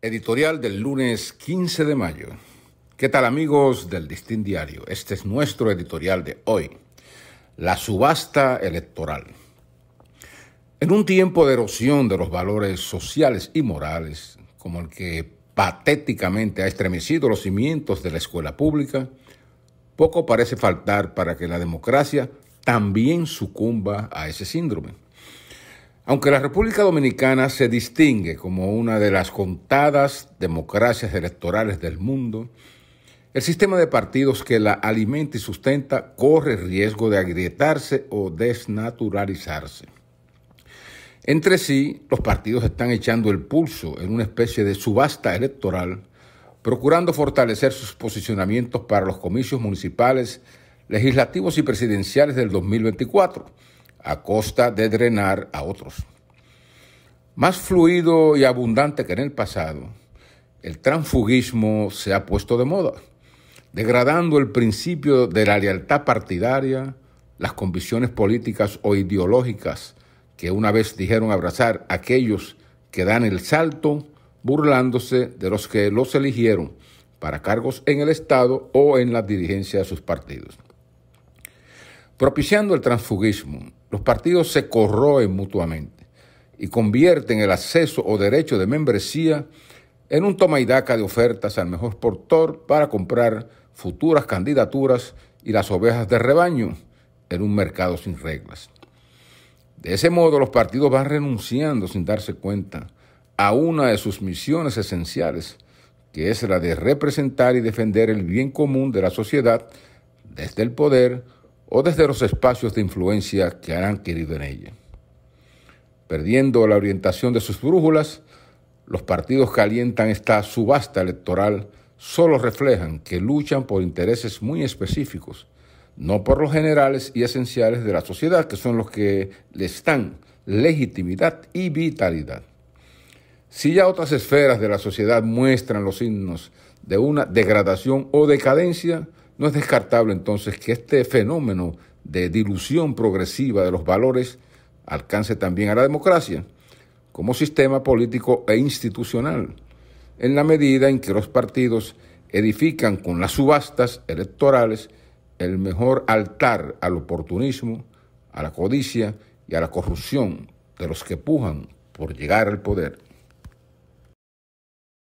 Editorial del lunes 15 de mayo. ¿Qué tal amigos del Distin Diario? Este es nuestro editorial de hoy. La subasta electoral. En un tiempo de erosión de los valores sociales y morales, como el que patéticamente ha estremecido los cimientos de la escuela pública, poco parece faltar para que la democracia también sucumba a ese síndrome. Aunque la República Dominicana se distingue como una de las contadas democracias electorales del mundo, el sistema de partidos que la alimenta y sustenta corre riesgo de agrietarse o desnaturalizarse. Entre sí, los partidos están echando el pulso en una especie de subasta electoral, procurando fortalecer sus posicionamientos para los comicios municipales, legislativos y presidenciales del 2024 a costa de drenar a otros. Más fluido y abundante que en el pasado, el transfugismo se ha puesto de moda, degradando el principio de la lealtad partidaria, las convicciones políticas o ideológicas que una vez dijeron abrazar a aquellos que dan el salto, burlándose de los que los eligieron para cargos en el Estado o en la dirigencia de sus partidos. Propiciando el transfugismo, los partidos se corroen mutuamente y convierten el acceso o derecho de membresía en un toma y daca de ofertas al mejor portor para comprar futuras candidaturas y las ovejas de rebaño en un mercado sin reglas. De ese modo los partidos van renunciando sin darse cuenta a una de sus misiones esenciales, que es la de representar y defender el bien común de la sociedad desde el poder, o desde los espacios de influencia que han adquirido en ella. Perdiendo la orientación de sus brújulas, los partidos que alientan esta subasta electoral solo reflejan que luchan por intereses muy específicos, no por los generales y esenciales de la sociedad, que son los que les dan legitimidad y vitalidad. Si ya otras esferas de la sociedad muestran los signos de una degradación o decadencia, no es descartable entonces que este fenómeno de dilución progresiva de los valores alcance también a la democracia como sistema político e institucional, en la medida en que los partidos edifican con las subastas electorales el mejor altar al oportunismo, a la codicia y a la corrupción de los que pujan por llegar al poder.